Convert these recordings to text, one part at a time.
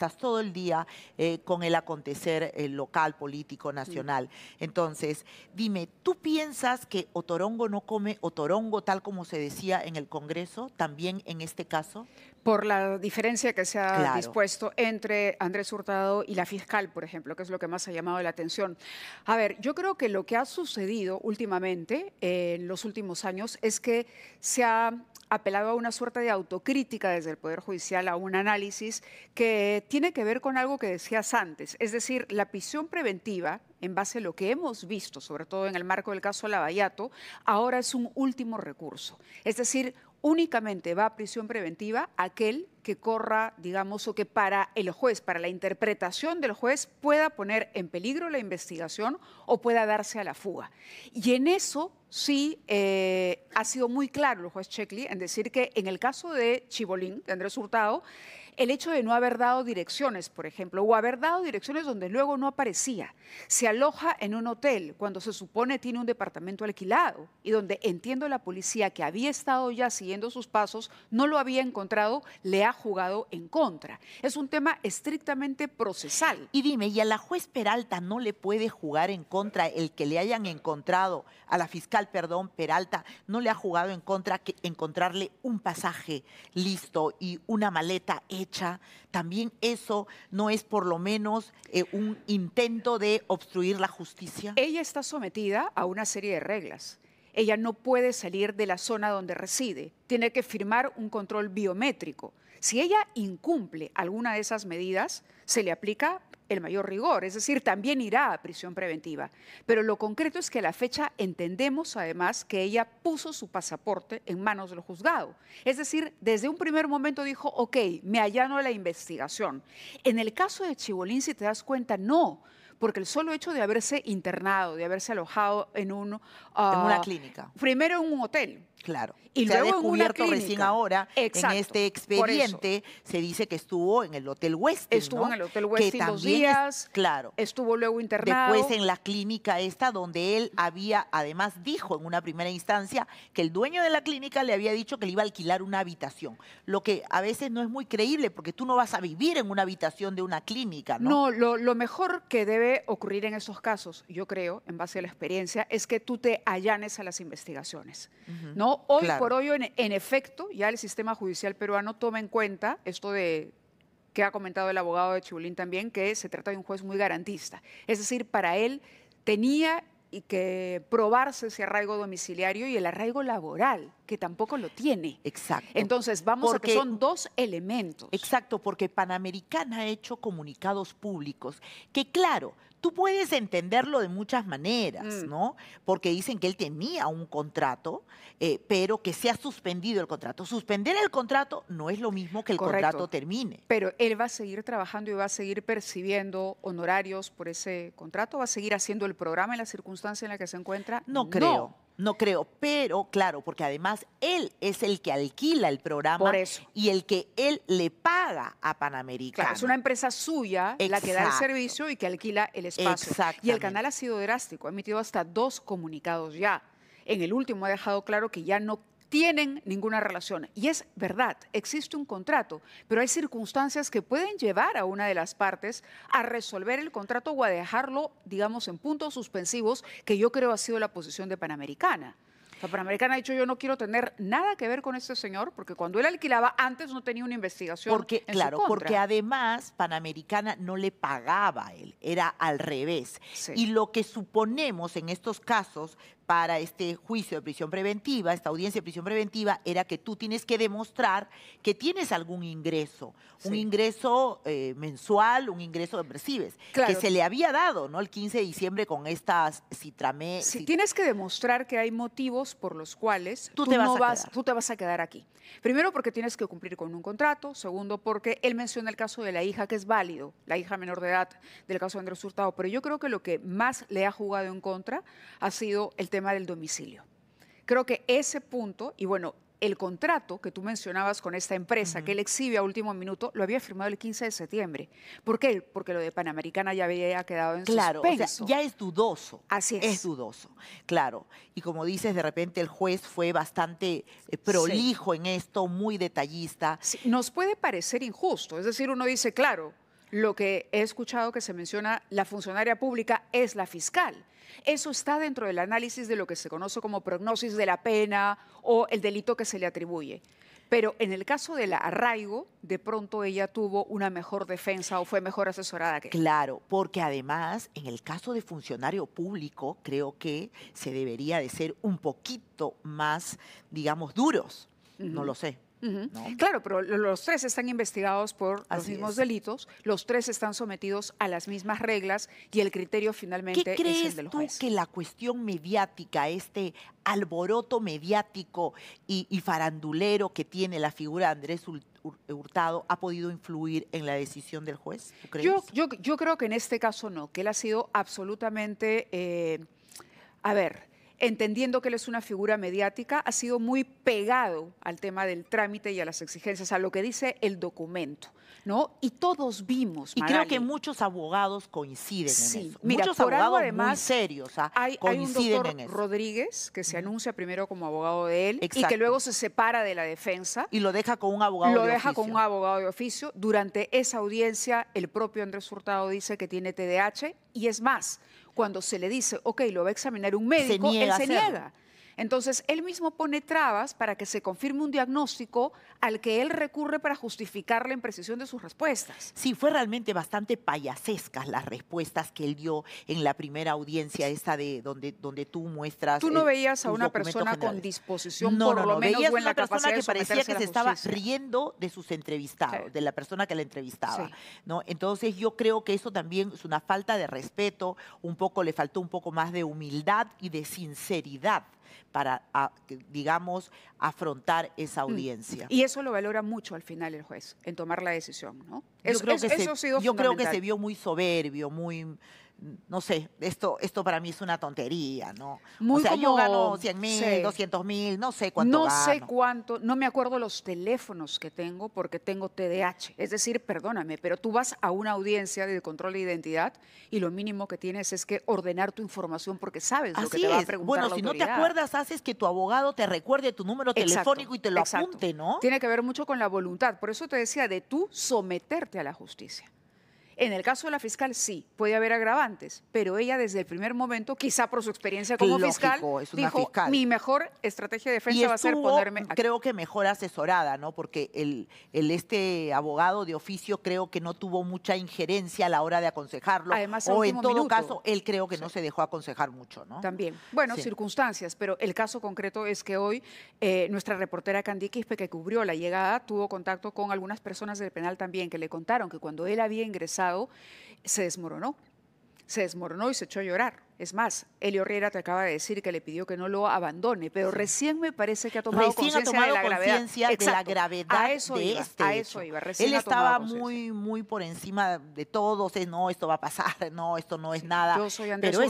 estás todo el día eh, con el acontecer eh, local, político, nacional. Entonces, dime, ¿tú piensas que Otorongo no come Otorongo tal como se decía en el Congreso, también en este caso? por la diferencia que se ha dispuesto entre Andrés Hurtado y la fiscal, por ejemplo, que es lo que más ha llamado la atención. A ver, yo creo que lo que ha sucedido últimamente, eh, en los últimos años, es que se ha apelado a una suerte de autocrítica desde el Poder Judicial, a un análisis que tiene que ver con algo que decías antes, es decir, la prisión preventiva, en base a lo que hemos visto, sobre todo en el marco del caso Lavallato, ahora es un último recurso, es decir, únicamente va a prisión preventiva aquel que corra, digamos, o que para el juez, para la interpretación del juez, pueda poner en peligro la investigación o pueda darse a la fuga. Y en eso sí eh, ha sido muy claro el juez Checkley en decir que en el caso de Chibolín, de Andrés Hurtado, el hecho de no haber dado direcciones, por ejemplo, o haber dado direcciones donde luego no aparecía. Se aloja en un hotel cuando se supone tiene un departamento alquilado y donde entiendo la policía que había estado ya siguiendo sus pasos, no lo había encontrado, le ha jugado en contra. Es un tema estrictamente procesal. Y dime, ¿y a la juez Peralta no le puede jugar en contra el que le hayan encontrado, a la fiscal, perdón, Peralta, no le ha jugado en contra que encontrarle un pasaje listo y una maleta hecha? también eso no es por lo menos eh, un intento de obstruir la justicia? Ella está sometida a una serie de reglas. Ella no puede salir de la zona donde reside, tiene que firmar un control biométrico. Si ella incumple alguna de esas medidas, se le aplica el mayor rigor, es decir, también irá a prisión preventiva. Pero lo concreto es que la fecha entendemos además que ella puso su pasaporte en manos del juzgado. Es decir, desde un primer momento dijo, ok, me allano a la investigación. En el caso de Chibolín, si te das cuenta, no, porque el solo hecho de haberse internado, de haberse alojado en un... en una ah, clínica. Primero en un hotel. Claro. Y se luego ha descubierto en una recién ahora en este expediente se dice que estuvo en el Hotel Westin, estuvo en el Hotel Westin que días, claro, estuvo luego internado. Después en la clínica esta donde él había además dijo en una primera instancia que el dueño de la clínica le había dicho que le iba a alquilar una habitación, lo que a veces no es muy creíble porque tú no vas a vivir en una habitación de una clínica, ¿no? No, lo mejor que debe ocurrir en esos casos, yo creo, en base a la experiencia, es que tú te allanes a las investigaciones. ¿no? Hoy por hoy, en, en efecto, ya el sistema judicial peruano toma en cuenta esto de que ha comentado el abogado de Chibulín también, que se trata de un juez muy garantista. Es decir, para él tenía y que probarse ese arraigo domiciliario y el arraigo laboral, que tampoco lo tiene. Exacto. Entonces, vamos a que son dos elementos. Exacto, porque Panamericana ha hecho comunicados públicos que, claro, Tú puedes entenderlo de muchas maneras, mm. ¿no? Porque dicen que él tenía un contrato, eh, pero que se ha suspendido el contrato. Suspender el contrato no es lo mismo que el contrato termine. Pero él va a seguir trabajando y va a seguir percibiendo honorarios por ese contrato, va a seguir haciendo el programa en la circunstancia en la que se encuentra. no. creo. No creo, pero claro, porque además él es el que alquila el programa y el que él le paga a Panamericana. es una empresa suya la que da el servicio y que alquila el espacio. Y el canal ha sido drástico, ha emitido hasta dos comunicados ya. En el último ha dejado claro que ya no tienen ninguna relación. Y es verdad, existe un contrato, pero hay circunstancias que pueden llevar a una de las partes a resolver el contrato o a dejarlo, digamos, en puntos suspensivos, que yo creo ha sido la posición de Panamericana. La Panamericana ha dicho yo no quiero tener nada que ver con este señor porque cuando él alquilaba antes no tenía una investigación. Porque, claro, porque además Panamericana no le pagaba él, era al revés. Y lo que suponemos en estos casos, para este juicio de prisión preventiva, esta audiencia de prisión preventiva, era que tú tienes que demostrar que tienes algún ingreso, un ingreso eh, mensual, un ingreso que percibes, que se le había dado, ¿no? El 15 de diciembre con estas citramé. Si tienes que demostrar que hay motivos por los cuales tú, tú te vas a quedar aquí. Primero porque tienes que cumplir con un contrato, segundo porque él menciona el caso de la hija que es válido, la hija menor de edad del caso de Andrés Hurtado, pero yo creo que lo que más le ha jugado en contra ha sido el tema del domicilio. Creo que ese punto, y bueno, el contrato que tú mencionabas con esta empresa que él exhibe a último minuto lo había firmado el 15 de septiembre. ¿Por qué? Porque lo de Panamericana ya había quedado en claro, suspenso. ya es dudoso. Así es. Es dudoso, claro. Y como dices, de repente el juez fue bastante eh, prolijo en esto, muy detallista. nos puede parecer injusto, es decir, uno dice, claro, lo que he escuchado que se menciona la funcionaria pública es la fiscal. Eso está dentro del análisis de lo que se conoce como prognosis de la pena o el delito que se le atribuye. Pero en el caso de la arraigo, de pronto ella tuvo una mejor defensa o fue mejor asesorada que Claro, porque además en el caso de funcionario público creo que se debería de ser un poquito más, digamos, duros. No lo sé, Claro, pero los tres están investigados por los mismos delitos, los tres están sometidos a las mismas reglas y el criterio finalmente es el Tú que la cuestión mediática, este alboroto mediático y, farandulero que tiene la figura de Andrés Hurtado ha podido influir en la decisión del juez? Yo, creo que en este caso no, que él ha sido absolutamente, eh, a ver, entendiendo que él es una figura mediática, ha sido muy pegado al tema del trámite y a las exigencias, a lo que dice el documento, ¿no? Y todos vimos. Y creo que muchos abogados coinciden en eso. muchos abogados además, muy serios ah, hay, un doctor Rodríguez que se anuncia primero como abogado de él y que luego se separa de la defensa. Y lo deja con un abogado de oficio. Lo deja con un abogado de oficio. Durante esa audiencia, el propio Andrés Hurtado dice que tiene TDAH y es más, cuando se le dice, ok, lo va a examinar un médico, él se niega. Entonces, él mismo pone trabas para que se confirme un diagnóstico al que él recurre para justificar la imprecisión de sus respuestas. Sí, fue realmente bastante payasescas las respuestas que él dio en la primera audiencia, esa de donde, donde tú muestras. Tú no eh, veías a una persona con disposición, no, por no, no, lo menos, veías una la persona que parecía que se estaba riendo de sus entrevistados, de la persona que la entrevistaba. ¿no? Entonces, yo creo que eso también es una falta de respeto, un poco le faltó un poco más de humildad y de sinceridad para, ah, digamos, afrontar esa mm. audiencia. Y eso lo valora mucho al final el juez, en tomar la decisión, ¿no? creo, yo creo que se vio muy soberbio, muy no sé, esto, esto para mí es una tontería, ¿no? o yo gano 100 mil, 200 mil, no sé cuánto No sé cuánto, no me acuerdo los teléfonos que tengo porque tengo TDAH. Es decir, perdóname, pero tú vas a una audiencia de control de identidad y lo mínimo que tienes es que ordenar tu información porque sabes lo que te va a preguntar Bueno, si no te acuerdas, haces que tu abogado te recuerde tu número telefónico y te lo apunte, ¿no? Tiene que ver mucho con la voluntad. Por eso te decía de tú someterte a la justicia. En el caso de la fiscal, sí, puede haber agravantes, pero ella desde el primer momento, quizá por su experiencia como fiscal, dijo, mi mejor estrategia de defensa va a ser ponerme... Aquí. Creo que mejor asesorada, ¿no? Porque el, este abogado de oficio creo que no tuvo mucha injerencia a la hora de aconsejarlo. Además, o en todo caso, él creo que no se dejó aconsejar mucho, ¿no? También. Bueno, circunstancias, pero el caso concreto es que hoy eh, nuestra reportera Candy Quispe, que cubrió la llegada, tuvo contacto con algunas personas del penal también que le contaron que cuando él había ingresado se desmoronó, se desmoronó y se echó a llorar. Es más, Elio Herrera te acaba de decir que le pidió que no lo abandone, pero recién me parece que ha tomado conciencia de la gravedad. De la gravedad a eso iba, este a Él estaba muy, muy por encima de todos, no, esto va a pasar, no, esto no es nada. Yo soy pero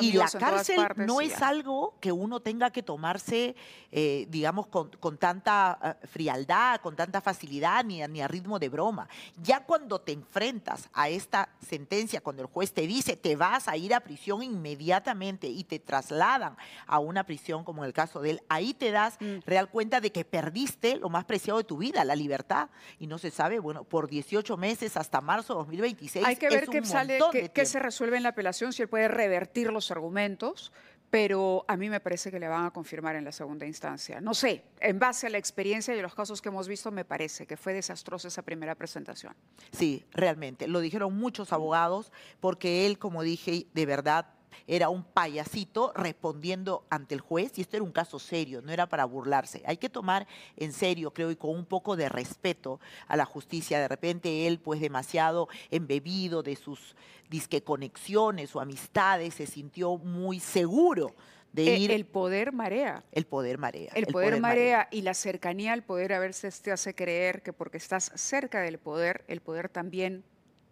Y la cárcel no es algo que uno tenga que tomarse, eh, digamos, con, tanta ah, frialdad, con tanta facilidad, ni, ni a ritmo de broma. Ya cuando te enfrentas a esta sentencia, cuando el juez te dice, te vas a ir a prisión inmediatamente y te trasladan a una prisión, como en el caso de él, ahí te das mm. real cuenta de que perdiste lo más preciado de tu vida, la libertad. Y no se sabe, bueno, por 18 meses hasta marzo de 2026. Hay que ver qué sale, se resuelve en la apelación, si él puede revertir los argumentos pero a mí me parece que le van a confirmar en la segunda instancia. No sé, en base a la experiencia y a los casos que hemos visto, me parece que fue desastrosa esa primera presentación. Sí, realmente, lo dijeron muchos mm. abogados, porque él, como dije, de verdad era un payasito respondiendo ante el juez y esto era un caso serio, no era para burlarse. Hay que tomar en serio, creo, y con un poco de respeto a la justicia. De repente él, pues demasiado embebido de sus disque conexiones o amistades, se sintió muy seguro de e, ir... El poder marea. El poder marea. El, poder, marea, y la cercanía al poder a veces te hace creer que porque estás cerca del poder, el poder también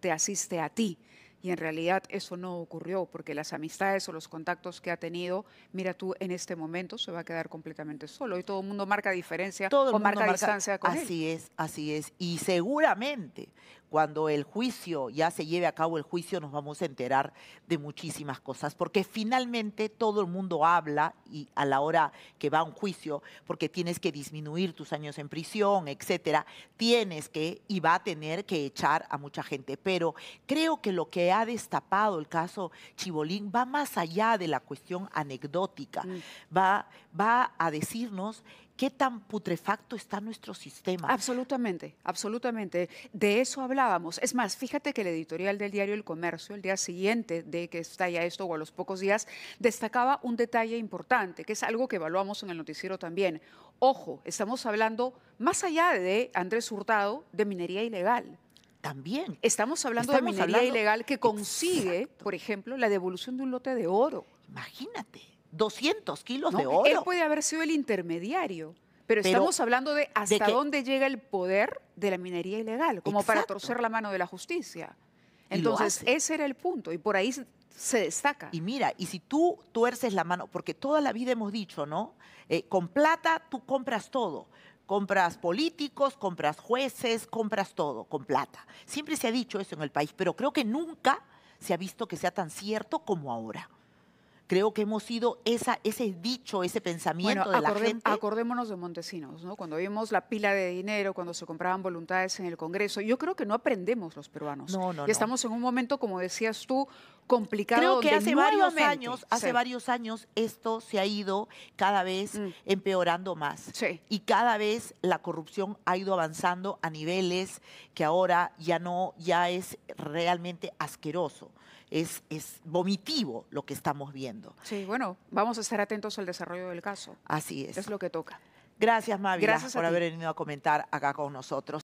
te asiste a ti. Y en realidad eso no ocurrió, porque las amistades o los contactos que ha tenido, mira tú, en este momento se va a quedar completamente solo. Y todo el mundo marca diferencia todo el mundo marca, distancia con Así es, así es. Y seguramente cuando el juicio ya se lleve a cabo el juicio nos vamos a enterar de muchísimas cosas, porque finalmente todo el mundo habla y a la hora que va a un juicio, porque tienes que disminuir tus años en prisión, etcétera, tienes que y va a tener que echar a mucha gente, pero creo que lo que ha destapado el caso Chibolín va más allá de la cuestión anecdótica, mm. va, va a decirnos qué tan putrefacto está nuestro sistema. Absolutamente, absolutamente. De eso hablábamos. Es más, fíjate que el editorial del diario El Comercio, el día siguiente de que estalla esto o a los pocos días, destacaba un detalle importante, que es algo que evaluamos en el noticiero también. Ojo, estamos hablando, más allá de Andrés Hurtado, de minería ilegal. También. Estamos hablando de minería ilegal que consigue, por ejemplo, la devolución de un lote de oro. Imagínate, 200 kilos de oro. Él puede haber sido el intermediario. Pero, estamos hablando de hasta dónde llega el poder de la minería ilegal, como para torcer la mano de la justicia. Entonces, ese era el punto y por ahí se destaca. Y mira, y si tú tuerces la mano, porque toda la vida hemos dicho, ¿no? Eh, con plata tú compras todo, compras políticos, compras jueces, compras todo con plata. Siempre se ha dicho eso en el país, pero creo que nunca se ha visto que sea tan cierto como ahora. Creo que hemos sido esa, ese dicho, ese pensamiento de la gente. Acordémonos de Montesinos, ¿no? Cuando vimos la pila de dinero, cuando se compraban voluntades en el Congreso, yo creo que no aprendemos los peruanos. No, no, y estamos en un momento, como decías tú, complicado. Creo que hace varios años, hace varios años esto se ha ido cada vez mm. empeorando más. Y cada vez la corrupción ha ido avanzando a niveles que ahora ya no, ya es realmente asqueroso es, vomitivo lo que estamos viendo. Sí, bueno, vamos a estar atentos al desarrollo del caso. Así es. Es lo que toca. Gracias, Mavi, por haber venido a comentar acá con nosotros.